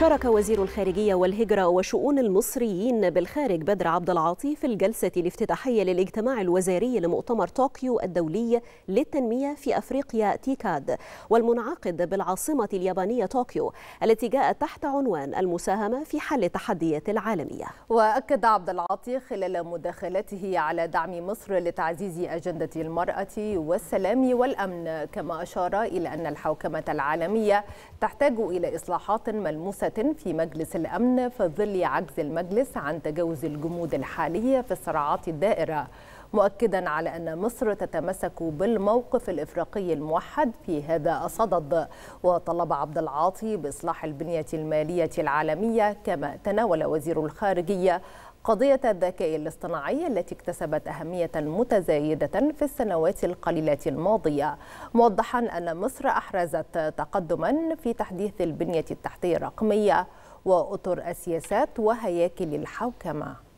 شارك وزير الخارجية والهجرة وشؤون المصريين بالخارج بدر عبد العاطي في الجلسة الافتتاحية للاجتماع الوزاري لمؤتمر طوكيو الدولي للتنمية في أفريقيا تيكاد والمنعقد بالعاصمة اليابانية طوكيو التي جاءت تحت عنوان المساهمة في حل التحديات العالمية وأكد عبد العاطي خلال مداخلته على دعم مصر لتعزيز أجندة المرأة والسلام والأمن كما أشار إلى أن الحوكمة العالمية تحتاج إلى إصلاحات ملموسة في مجلس الأمن في ظل عجز المجلس عن تجاوز الجمود الحالية في الصراعات الدائرة مؤكدا على أن مصر تتمسك بالموقف الإفريقي الموحد في هذا الصدد وطلب عبد العاطي بإصلاح البنية المالية العالمية كما تناول وزير الخارجية قضية الذكاء الاصطناعي التي اكتسبت أهمية متزايدة في السنوات القليلة الماضية موضحا أن مصر أحرزت تقدما في تحديث البنية التحتية الرقمية وأطر السياسات وهياكل الحوكمة